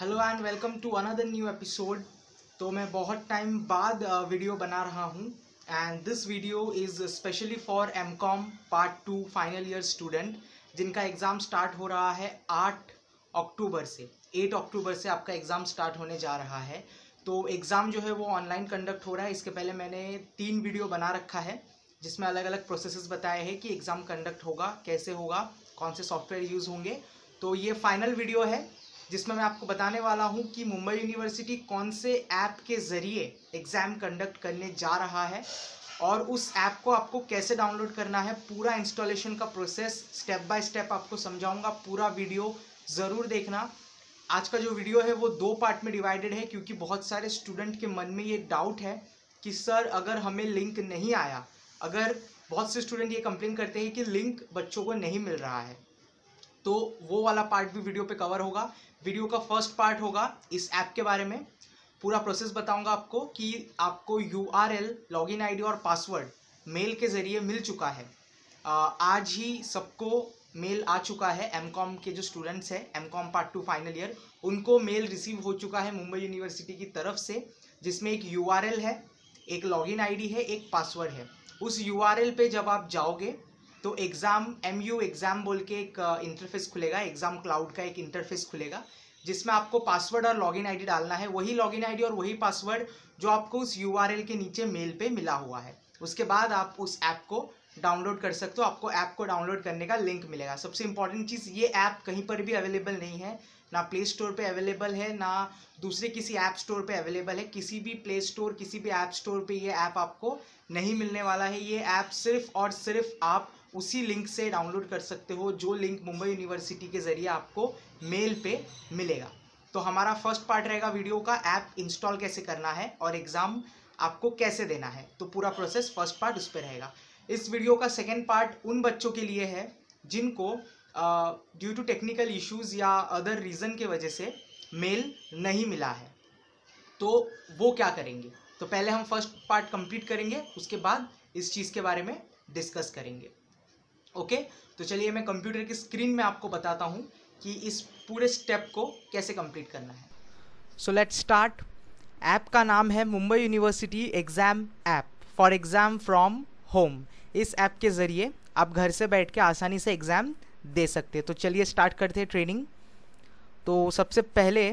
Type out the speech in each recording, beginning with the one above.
Hello and welcome to another new episode तो मैं बहुत टाइम बाद वीडियो uh, बना रहा हूँ and this video is specially for M Com part two final year student जिनका एग्ज़ाम स्टार्ट हो रहा है आठ अक्टूबर से एट अक्टूबर से आपका एग्ज़ाम स्टार्ट होने जा रहा है तो एग्ज़ाम जो है वो ऑनलाइन कंडक्ट हो रहा है इसके पहले मैंने तीन वीडियो बना रखा है जिसमें अलग अलग प्रोसेसेस बताए हैं कि एग्ज़ाम कंडक्ट होगा कैसे होगा कौन से सॉफ्टवेयर यूज़ होंगे तो ये फाइनल वीडियो है जिसमें मैं आपको बताने वाला हूं कि मुंबई यूनिवर्सिटी कौन से ऐप के ज़रिए एग्ज़ाम कंडक्ट करने जा रहा है और उस ऐप को आपको कैसे डाउनलोड करना है पूरा इंस्टॉलेशन का प्रोसेस स्टेप बाय स्टेप आपको समझाऊंगा पूरा वीडियो ज़रूर देखना आज का जो वीडियो है वो दो पार्ट में डिवाइडेड है क्योंकि बहुत सारे स्टूडेंट के मन में ये डाउट है कि सर अगर हमें लिंक नहीं आया अगर बहुत से स्टूडेंट ये कंप्लेन करते हैं कि लिंक बच्चों को नहीं मिल रहा है तो वो वाला पार्ट भी वीडियो पे कवर होगा वीडियो का फर्स्ट पार्ट होगा इस ऐप के बारे में पूरा प्रोसेस बताऊंगा आपको कि आपको U R L login I और पासवर्ड मेल के ज़रिए मिल चुका है आज ही सबको मेल आ चुका है एम कॉम के जो स्टूडेंट्स हैं M Com part two final year उनको मेल रिसीव हो चुका है मुंबई यूनिवर्सिटी की तरफ से जिसमें एक यू आर एल है एक लॉगिन आईडी है एक पासवर्ड है उस यू आर एल पे जब आप जाओगे तो एग्ज़ाम एम यू एग्ज़ाम बोल के एक इंटरफेस uh, खुलेगा एग्ज़ाम क्लाउड का एक इंटरफेस खुलेगा जिसमें आपको पासवर्ड और लॉगिन आईडी डालना है वही लॉगिन आईडी और वही पासवर्ड जो आपको उस यूआरएल के नीचे मेल पे मिला हुआ है उसके बाद आप उस ऐप को डाउनलोड कर सकते हो आपको ऐप को डाउनलोड करने का लिंक मिलेगा सबसे इंपॉर्टेंट चीज़ ये ऐप कहीं पर भी अवेलेबल नहीं है ना प्ले स्टोर पर अवेलेबल है ना दूसरे किसी ऐप स्टोर पर अवेलेबल है किसी भी प्ले स्टोर किसी भी ऐप स्टोर पर यह ऐप आपको नहीं मिलने वाला है ये ऐप सिर्फ और सिर्फ आप उसी लिंक से डाउनलोड कर सकते हो जो लिंक मुंबई यूनिवर्सिटी के ज़रिए आपको मेल पे मिलेगा तो हमारा फर्स्ट पार्ट रहेगा वीडियो का ऐप इंस्टॉल कैसे करना है और एग्ज़ाम आपको कैसे देना है तो पूरा प्रोसेस फर्स्ट पार्ट उस पर रहेगा इस वीडियो का सेकेंड पार्ट उन बच्चों के लिए है जिनको ड्यू टू टेक्निकल इश्यूज़ या अदर रीज़न के वजह से मेल नहीं मिला है तो वो क्या करेंगे तो पहले हम फर्स्ट पार्ट कंप्लीट करेंगे उसके बाद इस चीज़ के बारे में डिस्कस करेंगे ओके तो चलिए मैं कंप्यूटर की स्क्रीन में आपको बताता हूँ कि इस पूरे स्टेप को कैसे कंप्लीट करना है सो लेट स्टार्ट ऐप का नाम है Mumbai University exam app for exam from home इस ऐप के ज़रिए आप घर से बैठ के आसानी से एग्ज़ाम दे सकते हैं तो चलिए स्टार्ट करते हैं ट्रेनिंग तो सबसे पहले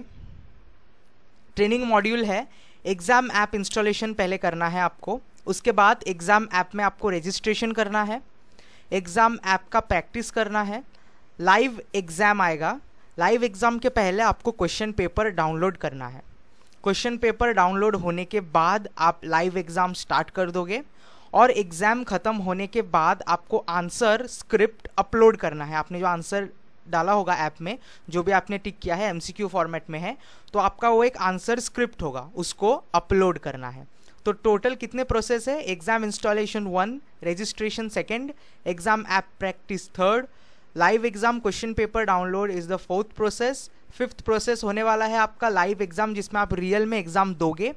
ट्रेनिंग मॉड्यूल है एग्ज़ाम ऐप इंस्टॉलेशन पहले करना है आपको उसके बाद एग्ज़ाम ऐप में आपको रजिस्ट्रेशन करना है एग्ज़ाम ऐप का प्रैक्टिस करना है लाइव एग्ज़ाम आएगा लाइव एग्ज़ाम के पहले आपको क्वेश्चन पेपर डाउनलोड करना है क्वेश्चन पेपर डाउनलोड होने के बाद आप लाइव एग्ज़ाम स्टार्ट कर दोगे और एग्ज़ाम ख़त्म होने के बाद आपको आंसर स्क्रिप्ट अपलोड करना है आपने जो आंसर डाला होगा ऐप में जो भी आपने टिक किया है एमसीक्यू फॉर्मेट में है तो आपका वो एक आंसर स्क्रिप्ट होगा उसको अपलोड करना है तो टोटल कितने प्रोसेस है exam installation one registration second exam app practice third live exam question paper download is the fourth process fifth process होने वाला है आपका लाइव एग्जाम जिसमें आप रियल में एग्जाम दोगे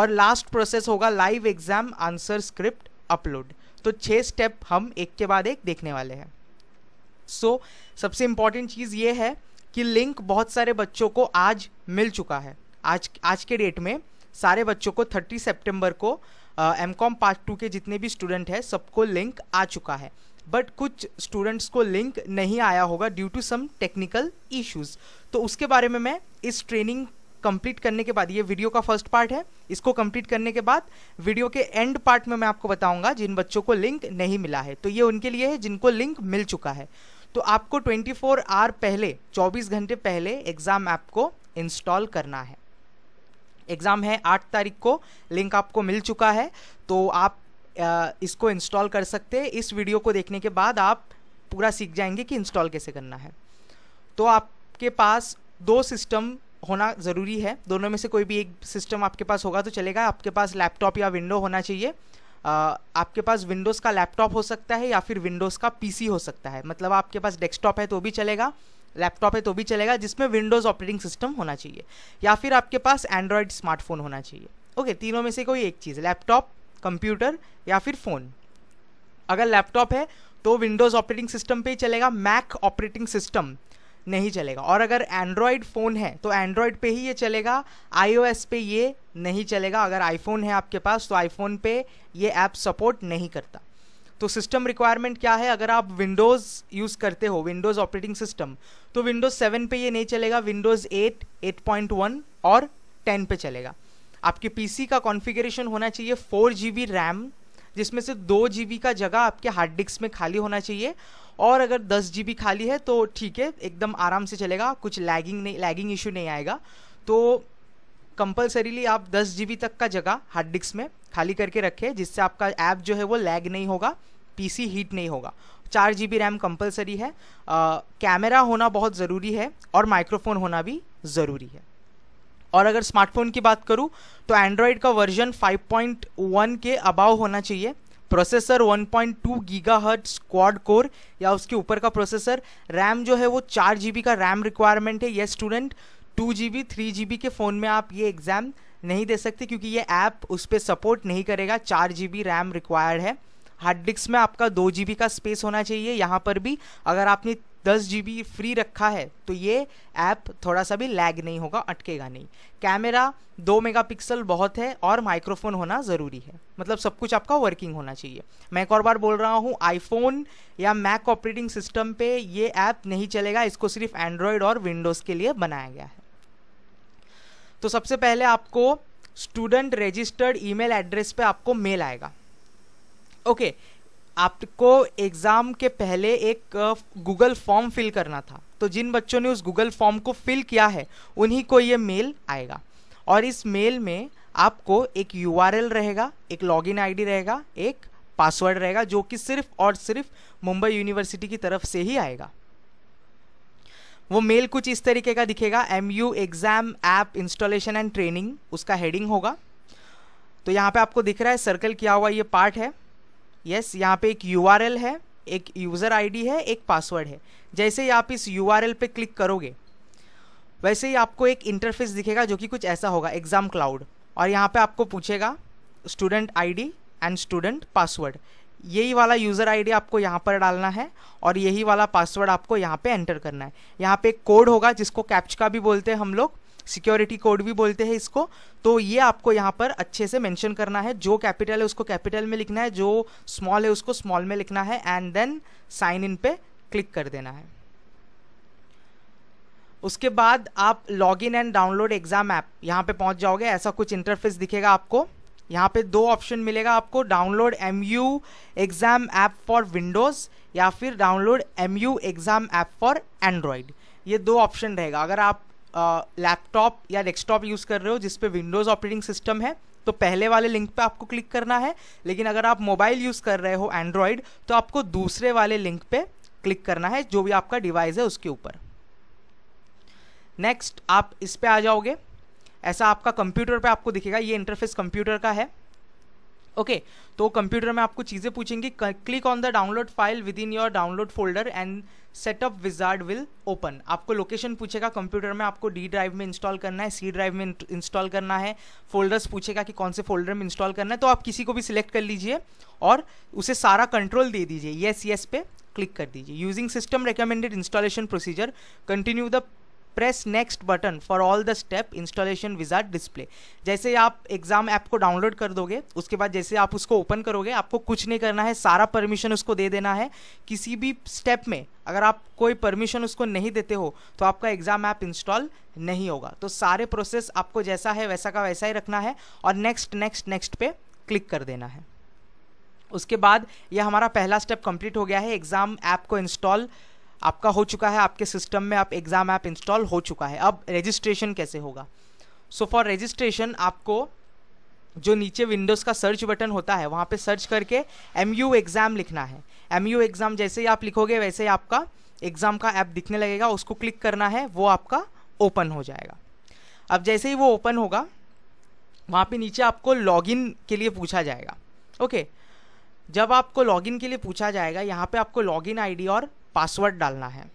और लास्ट प्रोसेस होगा live exam answer script upload तो छः स्टेप हम एक के बाद एक देखने वाले हैं सो so, सबसे इंपॉर्टेंट चीज़ ये है कि लिंक बहुत सारे बच्चों को आज मिल चुका है आज आज के डेट में सारे बच्चों को 30 सितंबर को एम कॉम पार्ट टू के जितने भी स्टूडेंट हैं सबको लिंक आ चुका है बट कुछ स्टूडेंट्स को लिंक नहीं आया होगा due to some technical issues तो उसके बारे में मैं इस ट्रेनिंग कंप्लीट करने के बाद ये वीडियो का फर्स्ट पार्ट है इसको कंप्लीट करने के बाद वीडियो के एंड पार्ट में मैं आपको बताऊंगा जिन बच्चों को लिंक नहीं मिला है तो ये उनके लिए है जिनको लिंक मिल चुका है तो आपको 24 फोर आवर पहले 24 घंटे पहले एग्ज़ाम ऐप को इंस्टॉल करना है एग्ज़ाम है आठ तारीख को लिंक आपको मिल चुका है तो आप इसको इंस्टॉल कर सकते हैं इस वीडियो को देखने के बाद आप पूरा सीख जाएंगे कि इंस्टॉल कैसे करना है तो आपके पास दो सिस्टम होना ज़रूरी है दोनों में से कोई भी एक सिस्टम आपके पास होगा तो चलेगा आपके पास लैपटॉप या विंडो होना चाहिए आपके पास विंडोज़ का लैपटॉप हो सकता है या फिर विंडोज़ का पीसी हो सकता है मतलब आपके पास डेस्कटॉप है तो भी चलेगा लैपटॉप है तो भी चलेगा जिसमें विंडोज़ ऑपरेटिंग सिस्टम होना चाहिए या फिर आपके पास एंड्रॉयड स्मार्टफोन होना चाहिए ओके तीनों में से कोई एक चीज़ लैपटॉप कंप्यूटर या फिर फ़ोन अगर लैपटॉप है तो विंडोज़ ऑपरेटिंग सिस्टम पे ही चलेगा मैक ऑपरेटिंग सिस्टम नहीं चलेगा और अगर एंड्रॉयड फ़ोन है तो एंड्रॉयड पे ही ये चलेगा आईओएस पे ये नहीं चलेगा अगर आईफोन है आपके पास तो आईफोन पे ये ऐप सपोर्ट नहीं करता तो सिस्टम रिक्वायरमेंट क्या है अगर आप विंडोज़ यूज़ करते हो विंडोज़ ऑपरेटिंग सिस्टम तो विंडोज़ सेवन पे ये नहीं चलेगा Windows eight eight point one और टेन पे चलेगा आपके पीसी का कॉन्फ़िगरेशन होना चाहिए फोर जी बी रैम जिसमें से दो जी बी का जगह आपके हार्ड डिस्क में खाली होना चाहिए और अगर दस जी बी खाली है तो ठीक है एकदम आराम से चलेगा कुछ लैगिंग नहीं लैगिंग इशू नहीं आएगा तो कंपलसरीली आप दस जी तक का जगह हार्ड डिस्क में खाली करके रखें जिससे आपका ऐप जो है वो लैग नहीं होगा पीसी हीट नहीं होगा चार जी बी रैम कंपलसरी है कैमरा होना बहुत ज़रूरी है और माइक्रोफोन होना भी ज़रूरी है और अगर स्मार्टफोन की बात करूँ तो एंड्रॉयड का वर्जन 5.1 के अबाव होना चाहिए processor 1.2 point gigahertz quad core या उसके ऊपर का प्रोसेसर रैम जो है वो चार जी का रैम रिक्वायरमेंट है ये student two G B three G B के फ़ोन में आप ये एग्ज़ाम नहीं दे सकते क्योंकि ये ऐप उस पर सपोर्ट नहीं करेगा चार जी बी रैम रिक्वायर्ड है हार्ड डिस्क में आपका दो जी का स्पेस होना चाहिए यहाँ पर भी अगर आपने दस जी फ्री रखा है तो ये ऐप थोड़ा सा भी लैग नहीं होगा अटकेगा नहीं कैमरा दो मेगापिक्सल बहुत है और माइक्रोफोन होना ज़रूरी है मतलब सब कुछ आपका वर्किंग होना चाहिए मैं एक और बार बोल रहा हूँ आईफोन या मैक ऑपरेटिंग सिस्टम पे ये ऐप नहीं चलेगा इसको सिर्फ एंड्रॉयड और विंडोज़ के लिए बनाया गया है तो सबसे पहले आपको स्टूडेंट रजिस्टर्ड ईमेल एड्रेस पे आपको मेल आएगा ओके आपको एग्ज़ाम के पहले एक गूगल फॉर्म फिल करना था तो जिन बच्चों ने उस गूगल फॉर्म को फिल किया है उन्हीं को ये मेल आएगा और इस मेल में आपको एक यू रहेगा एक लॉगिन आईडी रहेगा एक पासवर्ड रहेगा जो कि सिर्फ और सिर्फ मुंबई यूनिवर्सिटी की तरफ से ही आएगा वो मेल कुछ इस तरीके का दिखेगा M U exam app installation and training उसका हेडिंग होगा तो यहाँ पे आपको दिख रहा है सर्कल किया हुआ ये पार्ट है यस yes, यहाँ पे एक यू है एक यूज़र आईडी है एक पासवर्ड है जैसे ही आप इस यू पे क्लिक करोगे वैसे ही आपको एक इंटरफेस दिखेगा जो कि कुछ ऐसा होगा एग्ज़ाम क्लाउड और यहाँ पे आपको पूछेगा student ID and student password यही वाला यूज़र आईडी आपको यहाँ पर डालना है और यही वाला पासवर्ड आपको यहाँ पे एंटर करना है यहाँ पे एक कोड होगा जिसको कैप्च का भी बोलते हैं हम लोग सिक्योरिटी कोड भी बोलते हैं इसको तो ये आपको यहाँ पर अच्छे से मेंशन करना है जो कैपिटल है उसको कैपिटल में लिखना है जो स्मॉल है उसको स्मॉल में लिखना है एंड देन साइन इन पे क्लिक कर देना है उसके बाद आप log in and download exam app यहाँ पे पहुँच जाओगे ऐसा कुछ इंटरफेस दिखेगा आपको यहाँ पे दो ऑप्शन मिलेगा आपको download M U exam app for Windows या फिर download M U exam app for Android ये दो ऑप्शन रहेगा अगर आप लैपटॉप या डेस्कटॉप यूज़ कर रहे हो जिस पे विंडोज़ ऑपरेटिंग सिस्टम है तो पहले वाले लिंक पे आपको क्लिक करना है लेकिन अगर आप मोबाइल यूज़ कर रहे हो एंड्रॉयड तो आपको दूसरे वाले लिंक पे क्लिक करना है जो भी आपका डिवाइस है उसके ऊपर नेक्स्ट आप इस पर आ जाओगे ऐसा आपका कंप्यूटर पर आपको दिखेगा ये इंटरफेस कंप्यूटर का है ओके तो कंप्यूटर में आपको चीज़ें पूछेंगी click on the download file within your download folder and setup wizard will open आपको लोकेशन पूछेगा कंप्यूटर में आपको डी ड्राइव में इंस्टॉल करना है सी ड्राइव में इंस्टॉल करना है फोल्डर्स पूछेगा कि कौन से फोल्डर में इंस्टॉल करना है तो आप किसी को भी सिलेक्ट कर लीजिए और उसे सारा कंट्रोल दे दीजिए येस येस पे क्लिक कर दीजिए using system recommended installation procedure continue the press next button for all the step installation wizard display जैसे आप एग्जाम ऐप को डाउनलोड कर दोगे उसके बाद जैसे आप उसको ओपन करोगे आपको कुछ नहीं करना है सारा परमिशन उसको दे देना है किसी भी स्टेप में अगर आप कोई परमिशन उसको नहीं देते हो तो आपका एग्ज़ाम ऐप इंस्टॉल नहीं होगा तो सारे प्रोसेस आपको जैसा है वैसा का वैसा ही रखना है और नेक्स्ट नेक्स्ट नेक्स्ट पे क्लिक कर देना है उसके बाद यह हमारा पहला स्टेप कंप्लीट हो गया है एग्ज़ाम ऐप को इंस्टॉल आपका हो चुका है आपके सिस्टम में आप एग्ज़ाम ऐप इंस्टॉल हो चुका है अब रजिस्ट्रेशन कैसे होगा सो फॉर रजिस्ट्रेशन आपको जो नीचे विंडोज़ का सर्च बटन होता है वहाँ पे सर्च करके एम यू एग्ज़ाम लिखना है एम यू एग्ज़ाम जैसे ही आप लिखोगे वैसे ही आपका एग्ज़ाम का ऐप दिखने लगेगा उसको क्लिक करना है वो आपका ओपन हो जाएगा अब जैसे ही वो ओपन होगा वहाँ पे नीचे आपको लॉगिन के लिए पूछा जाएगा ओके जब आपको लॉगिन के लिए पूछा जाएगा यहाँ पे आपको लॉगिन आईडी और पासवर्ड डालना है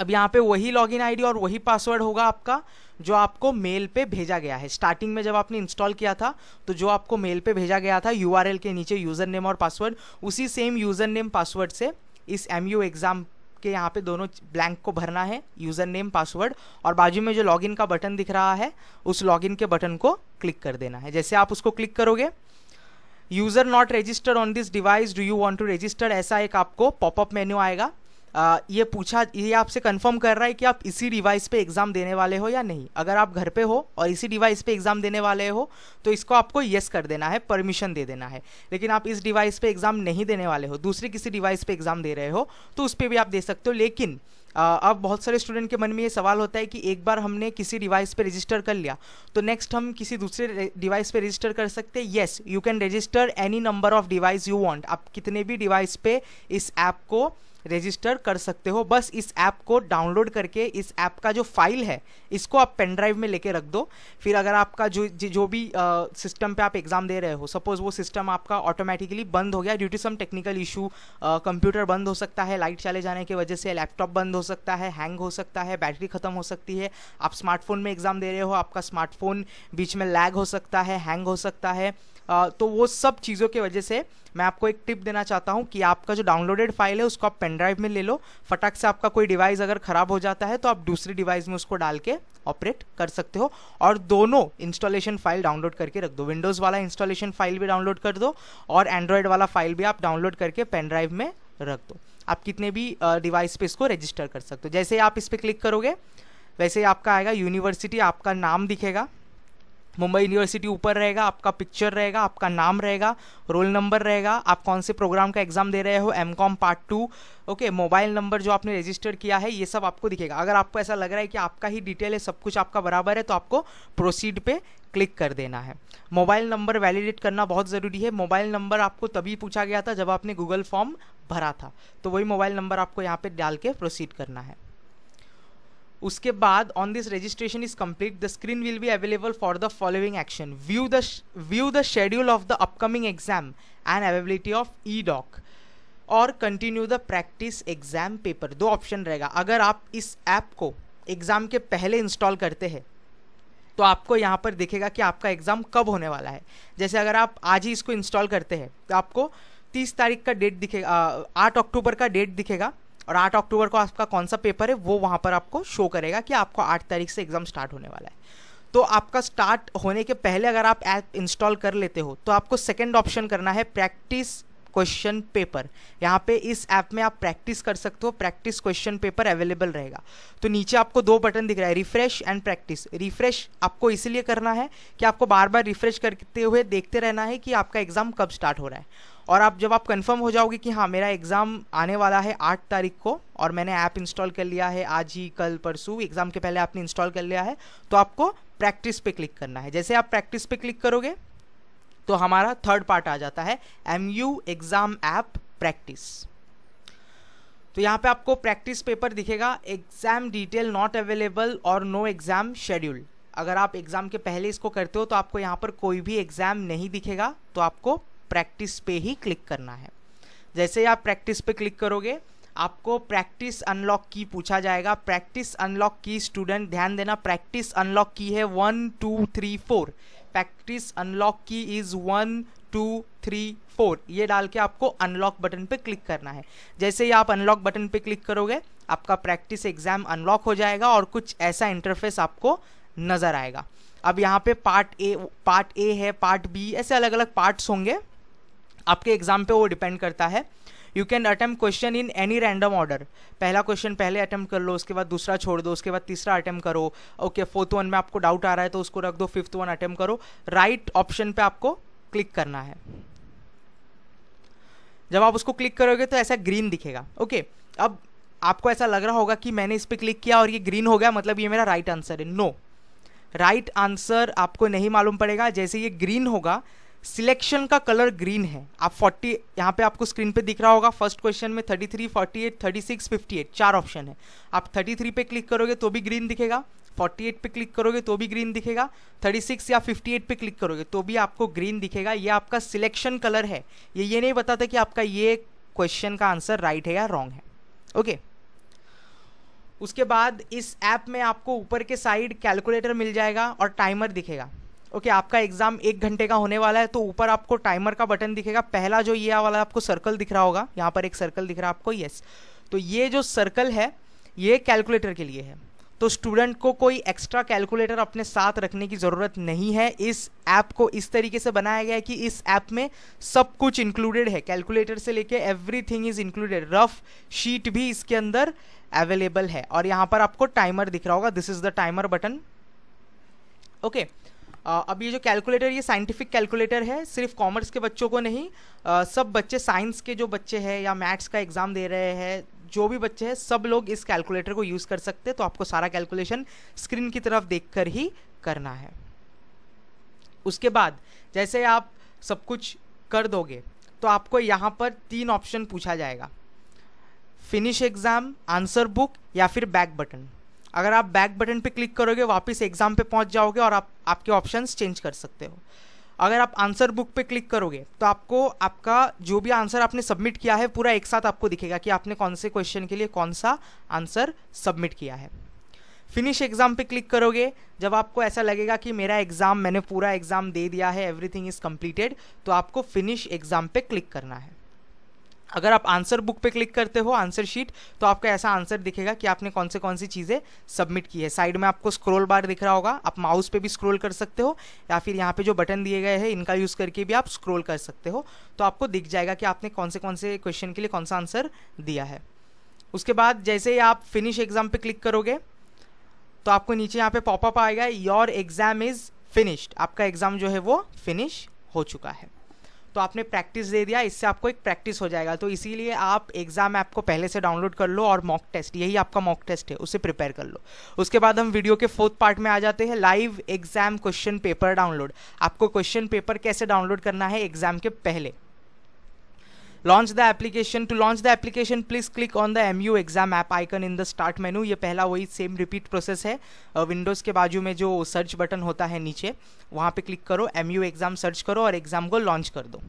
अब यहाँ पे वही लॉगिन आईडी और वही पासवर्ड होगा आपका जो आपको मेल पे भेजा गया है स्टार्टिंग में जब आपने इंस्टॉल किया था तो जो आपको मेल पे भेजा गया था यू के नीचे यूज़र नेम और पासवर्ड उसी सेम यूज़र नेम पासवर्ड से इस एम एग्ज़ाम के यहाँ पे दोनों ब्लैंक को भरना है यूज़र नेम पासवर्ड और बाजू में जो लॉगिन का बटन दिख रहा है उस लॉगिन के बटन को क्लिक कर देना है जैसे आप उसको क्लिक करोगे user not registered on this device do you want to register ऐसा एक आपको पॉपअप मेन्यू आएगा आ, ये पूछा ये आपसे कंफर्म कर रहा है कि आप इसी डिवाइस पे एग्ज़ाम देने वाले हो या नहीं अगर आप घर पे हो और इसी डिवाइस पे एग्ज़ाम देने वाले हो तो इसको आपको येस कर देना है परमिशन दे देना है लेकिन आप इस डिवाइस पे एग्ज़ाम नहीं देने वाले हो दूसरे किसी डिवाइस पे एग्ज़ाम दे रहे हो तो उस पर भी आप दे सकते हो लेकिन अब बहुत सारे स्टूडेंट के मन में ये सवाल होता है कि एक बार हमने किसी डिवाइस पे रजिस्टर कर लिया तो नेक्स्ट हम किसी दूसरे डिवाइस पे रजिस्टर कर सकते हैं yes you can register any number of device you want आप कितने भी डिवाइस पे इस ऐप को रजिस्टर कर सकते हो बस इस ऐप को डाउनलोड करके इस ऐप का जो फाइल है इसको आप पेन ड्राइव में लेके रख दो फिर अगर आपका जो जो भी सिस्टम पे आप एग्ज़ाम दे रहे हो सपोज़ वो सिस्टम आपका ऑटोमेटिकली बंद हो गया due to some technical issue computer बंद हो सकता है लाइट चले जाने की वजह से लैपटॉप बंद हो सकता है हैंग हो सकता है बैटरी ख़त्म हो सकती है आप स्मार्टफोन में एग्ज़ाम दे रहे हो आपका स्मार्टफोन बीच में लैग हो सकता है हैंग हो सकता है तो वो सब चीज़ों की वजह से मैं आपको एक टिप देना चाहता हूँ कि आपका जो डाउनलोडेड फाइल है उसको आप पेन ड्राइव में ले लो फटाक से आपका कोई डिवाइस अगर ख़राब हो जाता है तो आप दूसरी डिवाइस में उसको डाल के ऑपरेट कर सकते हो और दोनों इंस्टॉलेशन फाइल डाउनलोड करके रख दो विंडोज़ वाला इंस्टॉलेशन फाइल भी डाउनलोड कर दो और एंड्रॉयड वाला फाइल भी आप डाउनलोड करके पेन ड्राइव में रख दो आप कितने भी डिवाइस पे इसको रजिस्टर कर सकते हो जैसे आप इस पर क्लिक करोगे वैसे ही आपका आएगा यूनिवर्सिटी आपका नाम दिखेगा मुंबई यूनिवर्सिटी ऊपर रहेगा आपका पिक्चर रहेगा आपका नाम रहेगा रोल नंबर रहेगा आप कौन से प्रोग्राम का एग्जाम दे रहे हो M Com part two okay mobile number जो आपने रजिस्टर किया है ये सब आपको दिखेगा अगर आपको ऐसा लग रहा है कि आपका ही डिटेल है सब कुछ आपका बराबर है तो आपको प्रोसीड पे क्लिक कर देना है मोबाइल नंबर वैलिडेट करना बहुत ज़रूरी है मोबाइल नंबर आपको तभी पूछा गया था जब आपने गूगल फॉर्म भरा था तो वही मोबाइल नंबर आपको यहाँ पर डाल के प्रोसीड करना है उसके बाद on this registration is complete the screen will be available for the following action view the view the schedule of the upcoming exam and availability of e doc और continue the practice exam paper दो option रहेगा अगर आप इस app को exam के पहले install करते हैं तो आपको यहाँ पर दिखेगा कि आपका एग्ज़ाम कब होने वाला है जैसे अगर आप आज ही इसको इंस्टॉल करते हैं तो आपको तीस तारीख का डेट दिखेगा आठ अक्टूबर का डेट दिखेगा और आठ अक्टूबर को आपका कौन सा पेपर है वो वहाँ पर आपको शो करेगा कि आपको आठ तारीख से एग्ज़ाम स्टार्ट होने वाला है तो आपका स्टार्ट होने के पहले अगर आप ऐप इंस्टॉल कर लेते हो तो आपको सेकेंड ऑप्शन करना है प्रैक्टिस क्वेश्चन पेपर यहाँ पे इस ऐप में आप प्रैक्टिस कर सकते हो प्रैक्टिस क्वेश्चन पेपर अवेलेबल रहेगा तो नीचे आपको दो बटन दिख रहा है रिफ्रेश एंड प्रैक्टिस रिफ्रेश आपको इसलिए करना है कि आपको बार बार रिफ्रेश करते हुए देखते रहना है कि आपका एग्ज़ाम कब स्टार्ट हो रहा है और आप जब आप कंफर्म हो जाओगे कि हाँ मेरा एग्ज़ाम आने वाला है आठ तारीख को और मैंने ऐप इंस्टॉल कर लिया है आज ही कल परसों एग्ज़ाम के पहले आपने इंस्टॉल कर लिया है तो आपको प्रैक्टिस पे क्लिक करना है जैसे आप प्रैक्टिस पे क्लिक करोगे तो हमारा थर्ड पार्ट आ जाता है M U exam app practice तो यहाँ पे आपको प्रैक्टिस पेपर दिखेगा एग्ज़ाम डिटेल नॉट अवेलेबल और नो एग्ज़ाम शेड्यूल अगर आप एग्ज़ाम के पहले इसको करते हो तो आपको यहाँ पर कोई भी एग्ज़ाम नहीं दिखेगा तो आपको प्रैक्टिस पे ही क्लिक करना है जैसे ही आप प्रैक्टिस पे क्लिक करोगे आपको प्रैक्टिस अनलॉक की पूछा जाएगा प्रैक्टिस अनलॉक की स्टूडेंट ध्यान देना प्रैक्टिस अनलॉक की है one two three four factories unlock की is one two three four ये डाल के आपको अनलॉक बटन पे क्लिक करना है जैसे ही आप अनलॉक बटन पे क्लिक करोगे आपका प्रैक्टिस एग्जाम अनलॉक हो जाएगा और कुछ ऐसा इंटरफेस आपको नज़र आएगा अब यहाँ पे पार्ट ए पार्ट ए है पार्ट बी ऐसे अलग अलग पार्ट्स होंगे आपके एग्ज़ाम पे वो डिपेंड करता है you can attempt question in any random order पहला क्वेश्चन पहले अटैम्प्ट कर लो उसके बाद दूसरा छोड़ दो उसके बाद तीसरा अटैम्प्ट करो ओके फोर्थ वन में आपको डाउट आ रहा है तो उसको रख दो फिफ्थ वन अटैम्प्ट करो राइट right ऑप्शन पे आपको क्लिक करना है जब आप उसको क्लिक करोगे तो ऐसा ग्रीन दिखेगा ओके okay, अब आपको ऐसा लग रहा होगा कि मैंने इस पर क्लिक किया और ये ग्रीन हो गया मतलब ये मेरा राइट आंसर है नो राइट आंसर आपको नहीं मालूम पड़ेगा जैसे ये ग्रीन होगा सिलेक्शन का कलर ग्रीन है आप 40 यहाँ पे आपको स्क्रीन पे दिख रहा होगा फर्स्ट क्वेश्चन में 33, 48, 36, 58 चार ऑप्शन है आप 33 पे क्लिक करोगे तो भी ग्रीन दिखेगा 48 पे क्लिक करोगे तो भी ग्रीन दिखेगा 36 या 58 पे क्लिक करोगे तो भी आपको ग्रीन दिखेगा ये आपका सिलेक्शन कलर है ये ये नहीं बताता कि आपका ये क्वेश्चन का आंसर राइट है या रॉन्ग है ओके okay. उसके बाद इस ऐप में आपको ऊपर के साइड कैलकुलेटर मिल जाएगा और टाइमर दिखेगा ओके okay, आपका एग्जाम एक घंटे का होने वाला है तो ऊपर आपको टाइमर का बटन दिखेगा पहला जो ये वाला आपको सर्कल दिख रहा होगा यहाँ पर एक सर्कल दिख रहा है आपको येस तो ये जो सर्कल है ये कैलकुलेटर के लिए है तो स्टूडेंट को कोई एक्स्ट्रा कैलकुलेटर अपने साथ रखने की ज़रूरत नहीं है इस ऐप को इस तरीके से बनाया गया है कि इस ऐप में सब कुछ इंक्लूडेड है कैलकुलेटर से लेके everything is included rough sheet भी इसके अंदर अवेलेबल है और यहाँ पर आपको टाइमर दिख रहा होगा this is the timer button okay okay. अब ये जो कैलकुलेटर ये साइंटिफिक कैलकुलेटर है सिर्फ कॉमर्स के बच्चों को नहीं सब बच्चे साइंस के जो बच्चे हैं या मैथ्स का एग्ज़ाम दे रहे हैं जो भी बच्चे हैं सब लोग इस कैलकुलेटर को यूज़ कर सकते हैं तो आपको सारा कैलकुलेशन स्क्रीन की तरफ देखकर ही करना है उसके बाद जैसे आप सब कुछ कर दोगे तो आपको यहाँ पर तीन ऑप्शन पूछा जाएगा फिनिश एग्ज़ाम आंसर बुक या फिर बैक बटन अगर आप बैक बटन पे क्लिक करोगे वापस एग्ज़ाम पे पहुंच जाओगे और आप आपके ऑप्शंस चेंज कर सकते हो अगर आप आंसर बुक पे क्लिक करोगे तो आपको आपका जो भी आंसर आपने सबमिट किया है पूरा एक साथ आपको दिखेगा कि आपने कौन से क्वेश्चन के लिए कौन सा आंसर सबमिट किया है फिनिश एग्ज़ाम पे क्लिक करोगे जब आपको ऐसा लगेगा कि मेरा एग्ज़ाम मैंने पूरा एग्ज़ाम दे दिया है एवरीथिंग इज़ कंप्लीटेड तो आपको फिनिश एग्ज़ाम पे क्लिक करना है अगर आप आंसर बुक पे क्लिक करते हो आंसर शीट तो आपका ऐसा आंसर दिखेगा कि आपने कौन से कौन सी चीज़ें सबमिट की है साइड में आपको स्क्रॉल बार दिख रहा होगा आप माउस पे भी स्क्रॉल कर सकते हो या फिर यहाँ पे जो बटन दिए गए हैं इनका यूज़ करके भी आप स्क्रॉल कर सकते हो तो आपको दिख जाएगा कि आपने कौन से कौन से क्वेश्चन के लिए कौन सा आंसर दिया है उसके बाद जैसे ही आप फिनिश एग्ज़ाम पर क्लिक करोगे तो आपको नीचे यहाँ पे पॉपअप आएगा योर एग्ज़ाम इज़ फिनिश्ड आपका एग्ज़ाम जो है वो फिनिश हो चुका है तो आपने प्रैक्टिस दे दिया इससे आपको एक प्रैक्टिस हो जाएगा तो इसीलिए आप एग्ज़ाम ऐप को पहले से डाउनलोड कर लो और मॉक टेस्ट यही आपका मॉक टेस्ट है उसे प्रिपेयर कर लो उसके बाद हम वीडियो के फोर्थ पार्ट में आ जाते हैं live exam question paper download आपको क्वेश्चन पेपर कैसे डाउनलोड करना है एग्ज़ाम के पहले launch the application to launch the application please click on the M U exam app icon in the start menu ये पहला वही सेम रिपीट प्रोसेस है विंडोज़ के बाजू में जो सर्च बटन होता है नीचे वहाँ पे क्लिक करो एम यू एग्जाम सर्च करो और एग्जाम को लॉन्च कर दो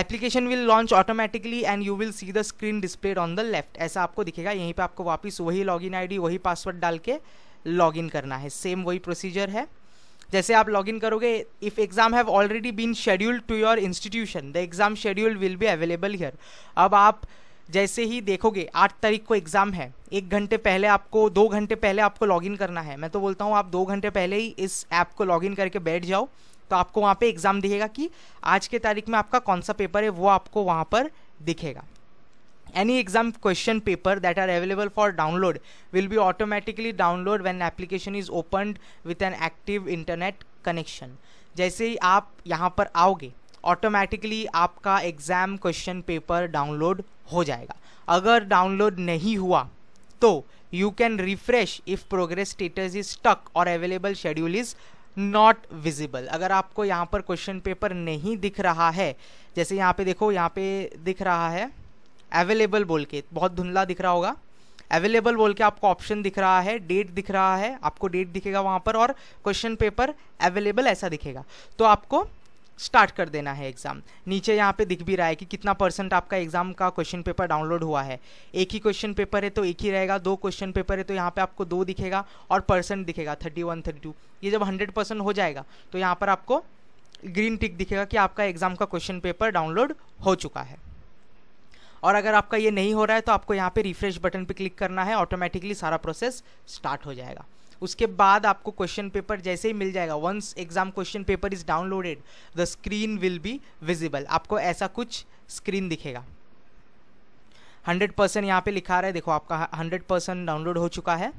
application will launch automatically and you will see the screen displayed on the left ऐसा आपको दिखेगा यहीं पे आपको वापस वही लॉगिन आईडी वही पासवर्ड डाल के इन करना है सेम वही प्रोसीजर है जैसे आप लॉग इन करोगे if exam have already been scheduled to your institution the exam schedule will be available here अब आप जैसे ही देखोगे आठ तारीख को एग्ज़ाम है एक घंटे पहले आपको दो घंटे पहले आपको लॉग इन करना है मैं तो बोलता हूँ आप दो घंटे पहले ही इस ऐप को लॉगिन करके बैठ जाओ तो आपको वहाँ पे एग्ज़ाम दिखेगा कि आज के तारीख में आपका कौन सा पेपर है वो आपको वहाँ पर दिखेगा any exam question paper that are available for download will be automatically download when application is opened with an active internet connection जैसे ही आप यहाँ पर आओगे ऑटोमेटिकली आपका एग्ज़ाम क्वेश्चन पेपर डाउनलोड हो जाएगा अगर डाउनलोड नहीं हुआ तो you can refresh if progress status is stuck और available schedule is not visible अगर आपको यहाँ पर क्वेश्चन पेपर नहीं दिख रहा है जैसे यहाँ पे देखो यहाँ पे दिख रहा है अवेलेबल बोल के बहुत धुंधला दिख रहा होगा अवेलेबल बोल के आपको ऑप्शन दिख रहा है डेट दिख रहा है आपको डेट दिखेगा वहाँ पर और क्वेश्चन पेपर अवेलेबल ऐसा दिखेगा तो आपको स्टार्ट कर देना है एग्ज़ाम नीचे यहाँ पे दिख भी रहा है कि कितना परसेंट आपका एग्ज़ाम का क्वेश्चन पेपर डाउनलोड हुआ है एक ही क्वेश्चन पेपर है तो एक ही रहेगा दो क्वेश्चन पेपर है तो यहाँ पे आपको दो दिखेगा और परसेंट दिखेगा थर्टी वन थर्टी टू ये जब हंड्रेड परसेंट हो जाएगा तो यहाँ पर आपको ग्रीन टिक दिखेगा कि आपका एग्ज़ाम का क्वेश्चन पेपर डाउनलोड हो चुका है और अगर आपका ये नहीं हो रहा है तो आपको यहाँ पे रिफ्रेश बटन पे क्लिक करना है ऑटोमेटिकली सारा प्रोसेस स्टार्ट हो जाएगा उसके बाद आपको क्वेश्चन पेपर जैसे ही मिल जाएगा once exam question paper is downloaded the screen will be visible आपको ऐसा कुछ स्क्रीन दिखेगा हंड्रेड परसेंट यहाँ पे लिखा रहा है देखो आपका हंड्रेड परसेंट डाउनलोड हो चुका है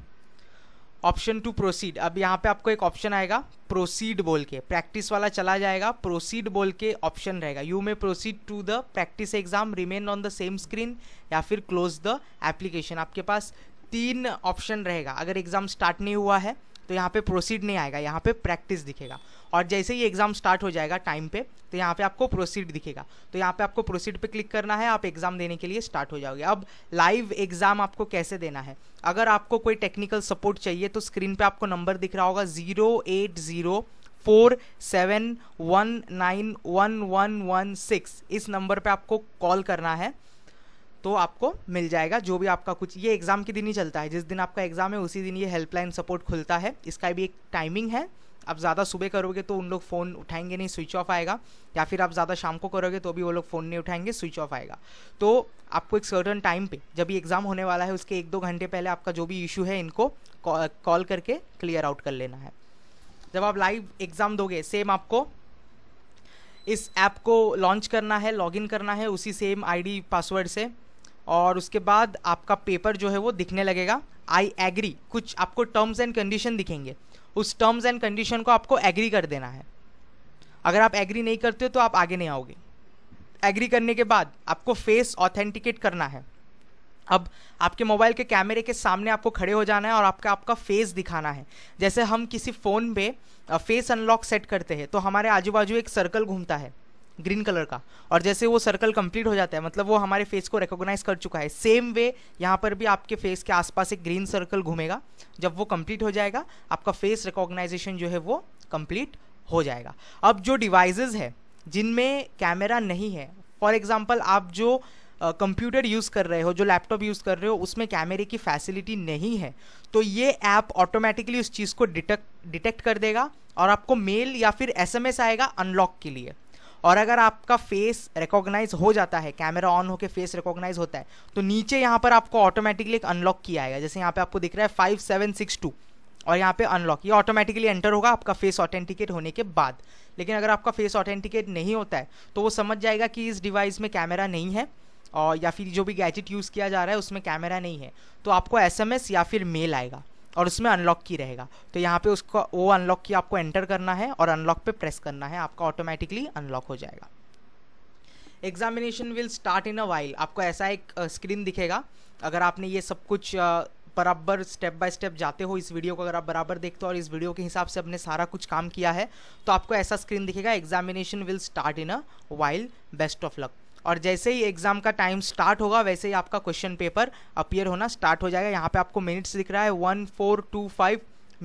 ऑप्शन टू प्रोसीड अब यहाँ पे आपको एक ऑप्शन आएगा प्रोसीड बोल के प्रैक्टिस वाला चला जाएगा प्रोसीड बोल के ऑप्शन रहेगा you may proceed to the practice exam remain on the same screen या फिर क्लोज द एप्लीकेशन आपके पास तीन ऑप्शन रहेगा अगर एग्ज़ाम स्टार्ट नहीं हुआ है तो यहाँ पे प्रोसीड नहीं आएगा यहाँ पे प्रैक्टिस दिखेगा और जैसे ही एग्ज़ाम स्टार्ट हो जाएगा टाइम पे तो यहाँ पे आपको प्रोसीड दिखेगा तो यहाँ पे आपको प्रोसीड पे क्लिक करना है आप एग्ज़ाम देने के लिए स्टार्ट हो जाओगे अब लाइव एग्ज़ाम आपको कैसे देना है अगर आपको कोई टेक्निकल सपोर्ट चाहिए तो स्क्रीन पर आपको नंबर दिख रहा होगा zero eight zero four seven one nine one one one six इस नंबर पे आपको कॉल करना है तो आपको मिल जाएगा जो भी आपका कुछ ये एग्ज़ाम के दिन ही चलता है जिस दिन आपका एग्ज़ाम है उसी दिन ये हेल्पलाइन सपोर्ट खुलता है इसका भी एक टाइमिंग है आप ज़्यादा सुबह करोगे तो उन लोग फ़ोन उठाएंगे नहीं स्विच ऑफ आएगा या फिर आप ज़्यादा शाम को करोगे तो भी वो लोग फ़ोन नहीं उठाएंगे स्विच ऑफ आएगा तो आपको एक सर्टन टाइम पे जब भी एग्ज़ाम होने वाला है उसके एक दो घंटे पहले आपका जो भी इशू है इनको कॉल करके क्लियर आउट कर लेना है जब आप लाइव एग्ज़ाम दोगे सेम आपको इस ऐप को लॉन्च करना है लॉगिन करना है उसी सेम आईडी पासवर्ड से और उसके बाद आपका पेपर जो है वो दिखने लगेगा आई एग्री कुछ आपको टर्म्स एंड कंडीशन दिखेंगे उस टर्म्स एंड कंडीशन को आपको एग्री कर देना है अगर आप एग्री नहीं करते हो तो आप आगे नहीं आओगे एग्री करने के बाद आपको फेस ऑथेंटिकेट करना है अब आपके मोबाइल के कैमरे के सामने आपको खड़े हो जाना है और आपका आपका फेस दिखाना है जैसे हम किसी फ़ोन पे फेस अनलॉक सेट करते हैं तो हमारे आजू बाजू एक सर्कल घूमता है ग्रीन कलर का और जैसे वो सर्कल कंप्लीट हो जाता है मतलब वो हमारे फेस को रिकोगनाइज कर चुका है सेम वे यहाँ पर भी आपके फेस के आसपास एक ग्रीन सर्कल घूमेगा जब वो कंप्लीट हो जाएगा आपका फेस रिकोगनाइजेशन जो है वो कंप्लीट हो जाएगा अब जो डिवाइज़ है जिनमें कैमरा नहीं है फॉर एग्जाम्पल आप जो कंप्यूटर uh, यूज़ कर रहे हो जो लैपटॉप यूज़ कर रहे हो उसमें कैमरे की फैसिलिटी नहीं है तो ये ऐप ऑटोमेटिकली उस चीज़ को डिटेक्ट डिटेक्ट कर देगा और आपको मेल या फिर एसएमएस आएगा अनलॉक के लिए और अगर आपका फेस रिकॉग्नाइज हो जाता है कैमरा ऑन होकर फेस रिकॉग्नाइज होता है तो नीचे यहाँ पर आपको ऑटोमेटिकली एक अनलॉक किया आएगा जैसे यहाँ पे आपको दिख रहा है फाइव सेवन सिक्स टू और यहाँ पे अनलॉक ये ऑटोमेटिकली एंटर होगा आपका फेस ऑथेंटिकेट होने के बाद लेकिन अगर आपका फेस ऑथेंटिकेट नहीं होता है तो वो समझ जाएगा कि इस डिवाइस में कैमरा नहीं है और या फिर जो भी गैजेट यूज़ किया जा रहा है उसमें कैमरा नहीं है तो आपको एस या फिर मेल आएगा और उसमें अनलॉक की रहेगा तो यहाँ पे उसका वो अनलॉक की आपको एंटर करना है और अनलॉक पे प्रेस करना है आपका ऑटोमेटिकली अनलॉक हो जाएगा examination will start in a while आपको ऐसा एक स्क्रीन दिखेगा अगर आपने ये सब कुछ बराबर स्टेप बाय स्टेप जाते हो इस वीडियो को अगर आप बराबर देखते हो और इस वीडियो के हिसाब से आपने सारा कुछ काम किया है तो आपको ऐसा स्क्रीन दिखेगा examination will start in a while best of luck और जैसे ही एग्ज़ाम का टाइम स्टार्ट होगा वैसे ही आपका क्वेश्चन पेपर अपियर होना स्टार्ट हो जाएगा यहाँ पे आपको मिनट्स दिख रहा है one four two five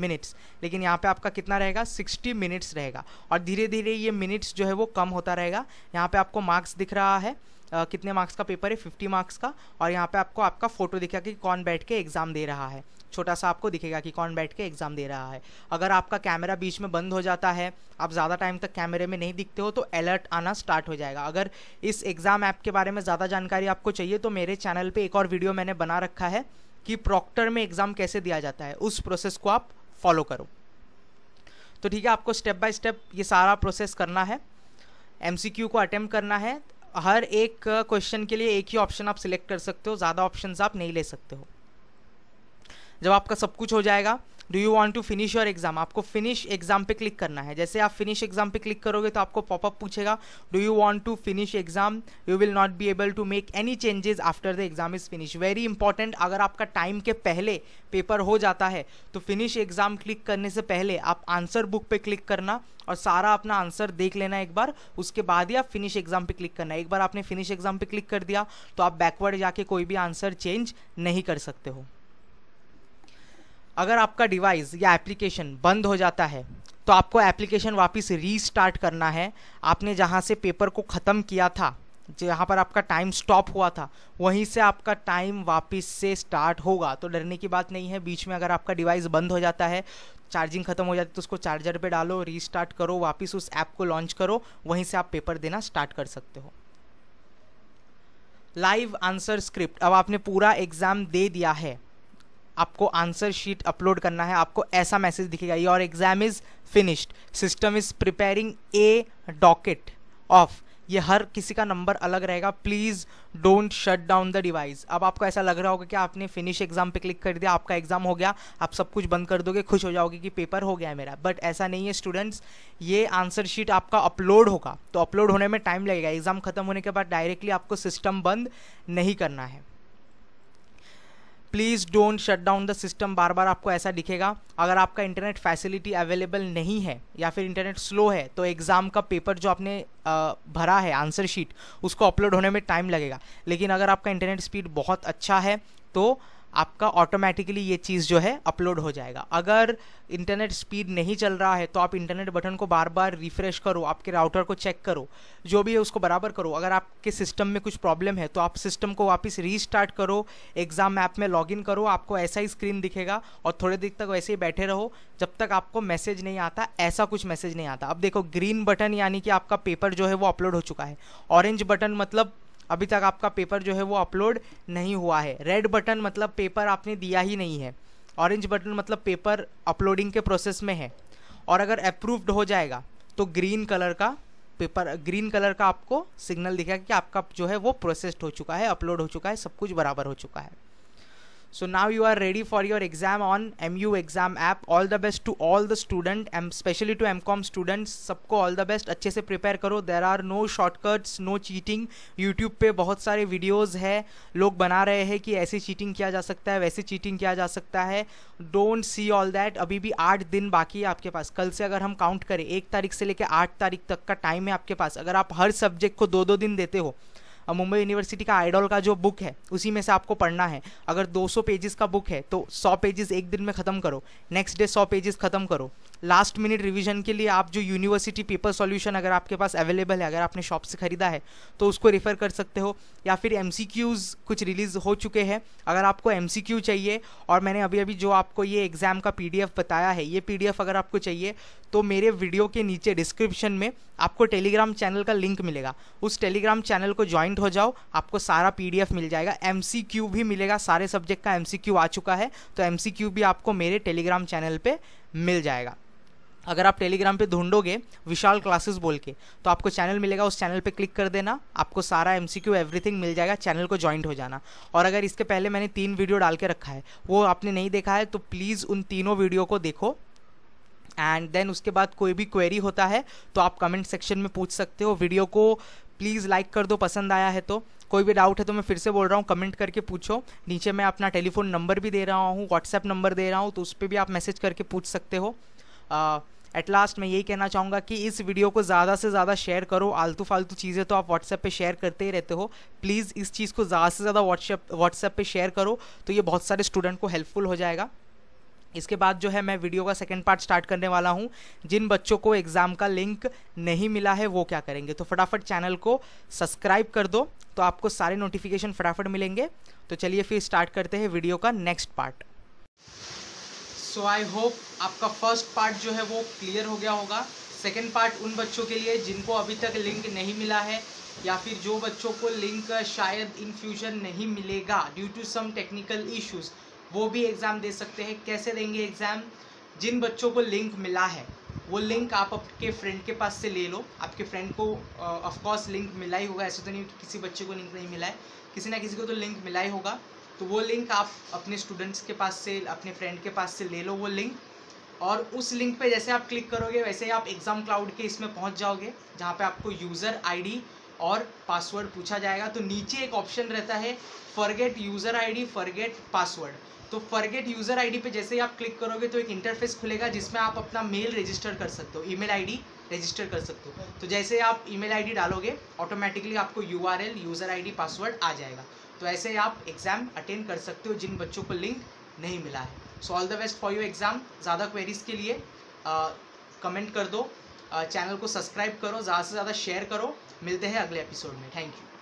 minutes लेकिन यहाँ पे आपका कितना रहेगा सिक्सटी मिनट्स रहेगा और धीरे धीरे ये मिनट्स जो है वो कम होता रहेगा यहाँ पे आपको मार्क्स दिख रहा है आ, कितने मार्क्स का पेपर है फिफ्टी मार्क्स का और यहाँ पे आपको आपका फ़ोटो दिखेगा कि कौन बैठ के एग्ज़ाम दे रहा है छोटा सा आपको दिखेगा कि कौन बैठ के एग्ज़ाम दे रहा है अगर आपका कैमरा बीच में बंद हो जाता है आप ज़्यादा टाइम तक कैमरे में नहीं दिखते हो तो अलर्ट आना स्टार्ट हो जाएगा अगर इस एग्ज़ाम ऐप के बारे में ज़्यादा जानकारी आपको चाहिए तो मेरे चैनल पर एक और वीडियो मैंने बना रखा है कि प्रॉक्टर में एग्ज़ाम कैसे दिया जाता है उस प्रोसेस को आप फॉलो करो तो ठीक है आपको स्टेप बाय स्टेप ये सारा प्रोसेस करना है एम को अटैम्प्ट करना है हर एक क्वेश्चन के लिए एक ही ऑप्शन आप सिलेक्ट कर सकते हो ज़्यादा ऑप्शन आप नहीं ले सकते हो जब आपका सब कुछ हो जाएगा do you want to finish your exam आपको फिनिश एग्जाम पे क्लिक करना है जैसे आप फिनिश एग्जाम पे क्लिक करोगे तो आपको पॉपअप पूछेगा do you want to finish exam you will not be able to make any changes after the exam is finish very important अगर आपका टाइम के पहले पेपर हो जाता है तो फिनिश एग्जाम क्लिक करने से पहले आप आंसर बुक पे क्लिक करना और सारा अपना आंसर देख लेना एक बार उसके बाद ही आप फिनिश एग्जाम पे क्लिक करना एक बार आपने फिनिश एग्जाम पे क्लिक कर दिया तो आप बैकवर्ड जाके कोई भी आंसर चेंज नहीं कर सकते हो अगर आपका डिवाइस या एप्लीकेशन बंद हो जाता है तो आपको एप्लीकेशन वापस रीस्टार्ट करना है आपने जहाँ से पेपर को ख़त्म किया था जहाँ पर आपका टाइम स्टॉप हुआ था वहीं से आपका टाइम वापस से स्टार्ट होगा तो डरने की बात नहीं है बीच में अगर आपका डिवाइस बंद हो जाता है चार्जिंग ख़त्म हो जाती है तो उसको चार्जर पे डालो रीस्टार्ट करो वापस उस ऐप को लॉन्च करो वहीं से आप पेपर देना स्टार्ट कर सकते हो लाइव आंसर स्क्रिप्ट अब आपने पूरा एग्ज़ाम दे दिया है आपको आंसर शीट अपलोड करना है आपको ऐसा मैसेज दिखेगा your exam is finished system is preparing a docket of ये हर किसी का नंबर अलग रहेगा please don't shut down the device अब आपको ऐसा लग रहा होगा कि आपने फिनिश एग्जाम पे क्लिक कर दिया आपका एग्जाम हो गया आप सब कुछ बंद कर दोगे खुश हो जाओगे कि पेपर हो गया है मेरा बट ऐसा नहीं है स्टूडेंट्स ये आंसर शीट आपका अपलोड होगा तो अपलोड होने में टाइम लगेगा एग्जाम खत्म होने के बाद डायरेक्टली आपको सिस्टम बंद नहीं करना है please don't shut down the system बार बार आपको ऐसा दिखेगा अगर आपका इंटरनेट फैसिलिटी अवेलेबल नहीं है या फिर इंटरनेट स्लो है तो एग्ज़ाम का पेपर जो आपने भरा है आंसर शीट उसको अपलोड होने में टाइम लगेगा लेकिन अगर आपका इंटरनेट स्पीड बहुत अच्छा है तो आपका ऑटोमेटिकली ये चीज़ जो है अपलोड हो जाएगा अगर इंटरनेट स्पीड नहीं चल रहा है तो आप इंटरनेट बटन को बार बार रिफ्रेश करो आपके राउटर को चेक करो जो भी है उसको बराबर करो अगर आपके सिस्टम में कुछ प्रॉब्लम है तो आप सिस्टम को वापस रीस्टार्ट करो एग्ज़ाम ऐप में लॉगिन करो आपको ऐसा ही स्क्रीन दिखेगा और थोड़े देर तक वैसे ही बैठे रहो जब तक आपको मैसेज नहीं आता ऐसा कुछ मैसेज नहीं आता अब देखो ग्रीन बटन यानी कि आपका पेपर जो है वो अपलोड हो चुका है ऑरेंज बटन मतलब अभी तक आपका पेपर जो है वो अपलोड नहीं हुआ है रेड बटन मतलब पेपर आपने दिया ही नहीं है ऑरेंज बटन मतलब पेपर अपलोडिंग के प्रोसेस में है और अगर अप्रूव्ड हो जाएगा तो ग्रीन कलर का पेपर ग्रीन कलर का आपको सिग्नल दिखेगा कि आपका जो है वो प्रोसेस्ड हो चुका है अपलोड हो चुका है सब कुछ बराबर हो चुका है so now you are ready for your exam on mu exam app all the best to all the student and especially to mcom students सबको all the best अच्छे से prepare करो there are no shortcuts no cheating youtube पे बहुत सारे videos है लोग बना रहे हैं कि ऐसे cheating किया जा सकता है वैसे cheating किया जा सकता है don't see all that अभी भी आठ दिन बाकी है आपके पास कल से अगर हम काउंट करें एक तारीख से लेकर आठ तारीख तक का टाइम है आपके पास अगर आप हर सब्जेक्ट को दो दो दिन देते हो मुंबई यूनिवर्सिटी का आइडल का जो बुक है उसी में से आपको पढ़ना है अगर 200 पेजेस का बुक है तो 100 पेजेस एक दिन में ख़त्म करो नेक्स्ट डे 100 पेजेस ख़त्म करो लास्ट मिनट रिवीजन के लिए आप जो यूनिवर्सिटी पेपर सॉल्यूशन अगर आपके पास अवेलेबल है अगर आपने शॉप से ख़रीदा है तो उसको रेफ़र कर सकते हो या फिर एम कुछ रिलीज़ हो चुके हैं अगर आपको एम चाहिए और मैंने अभी अभी जो आपको ये एग्ज़ाम का पी बताया है ये पी अगर आपको चाहिए तो मेरे वीडियो के नीचे डिस्क्रिप्शन में आपको टेलीग्राम चैनल का लिंक मिलेगा उस टेलीग्राम चैनल को ज्वाइंट हो जाओ आपको सारा पी मिल जाएगा एम भी मिलेगा सारे सब्जेक्ट का एम आ चुका है तो एम भी आपको मेरे टेलीग्राम चैनल पर मिल जाएगा अगर आप टेलीग्राम पे ढूंढोगे विशाल क्लासेस बोल के तो आपको चैनल मिलेगा उस चैनल पे क्लिक कर देना आपको सारा एम सी क्यू एवरीथिंग मिल जाएगा चैनल को ज्वाइंट हो जाना और अगर इसके पहले मैंने तीन वीडियो डाल के रखा है वो आपने नहीं देखा है तो प्लीज़ उन तीनों वीडियो को देखो एंड देन उसके बाद कोई भी क्वेरी होता है तो आप कमेंट सेक्शन में पूछ सकते हो वीडियो को प्लीज़ लाइक कर दो पसंद आया है तो कोई भी डाउट है तो मैं फिर से बोल रहा हूँ कमेंट करके पूछो नीचे मैं अपना टेलीफोन नंबर भी दे रहा हूँ व्हाट्सएप नंबर दे रहा हूँ तो उस पर भी आप मैसेज करके पूछ सकते हो uh, एट लास्ट मैं यही कहना चाहूँगा कि इस वीडियो को ज़्यादा से ज़्यादा शेयर करो आलतू फालतू चीज़ें तो आप व्हाट्सएप पे शेयर करते ही रहते हो प्लीज़ इस चीज़ को ज़्यादा से ज़्यादा व्हाट्सएप व्हाट्सएप पे शेयर करो तो ये बहुत सारे स्टूडेंट को हेल्पफुल हो जाएगा इसके बाद जो है मैं वीडियो का सेकेंड पार्ट स्टार्ट करने वाला हूँ जिन बच्चों को एग्ज़ाम का लिंक नहीं मिला है वो क्या करेंगे तो फटाफट चैनल को सब्सक्राइब कर दो तो आपको सारे नोटिफिकेशन फटाफट मिलेंगे तो चलिए फिर स्टार्ट करते हैं वीडियो का next part so I hope आपका फर्स्ट पार्ट जो है वो क्लियर हो गया होगा सेकेंड पार्ट उन बच्चों के लिए जिनको अभी तक लिंक नहीं मिला है या फिर जो बच्चों को लिंक शायद इन फ्यूचर नहीं मिलेगा due to some technical issues वो भी एग्ज़ाम दे सकते हैं कैसे देंगे एग्ज़ाम जिन बच्चों को लिंक मिला है वो लिंक आप आपके फ्रेंड के पास से ले लो आपके फ्रेंड को ऑफकोर्स uh, लिंक मिला ही होगा ऐसे तो नहीं कि किसी बच्चे को लिंक नहीं मिला है किसी ना किसी को तो लिंक मिला ही होगा तो वो लिंक आप अपने स्टूडेंट्स के पास से अपने फ्रेंड के पास से ले लो वो लिंक और उस लिंक पे जैसे आप क्लिक करोगे वैसे ही आप एग्ज़ाम क्लाउड के इसमें पहुंच जाओगे जहाँ पे आपको यूज़र आईडी और पासवर्ड पूछा जाएगा तो नीचे एक ऑप्शन रहता है forget user ID forget password तो फॉरगेट यूज़र आईडी पे जैसे ही आप क्लिक करोगे तो एक इंटरफेस खुलेगा जिसमें आप अपना मेल रजिस्टर कर सकते हो ई मेल रजिस्टर कर सकते हो तो जैसे आप ई मेल डालोगे ऑटोमेटिकली आपको यूआरएल यूज़र आई पासवर्ड आ जाएगा तो ऐसे आप एग्ज़ाम अटेंड कर सकते हो जिन बच्चों को लिंक नहीं मिला है so all the best for you exam ज़्यादा क्वेरीज़ के लिए कमेंट कर दो चैनल को सब्सक्राइब करो ज़्यादा से ज़्यादा शेयर करो मिलते हैं अगले एपिसोड में थैंक यू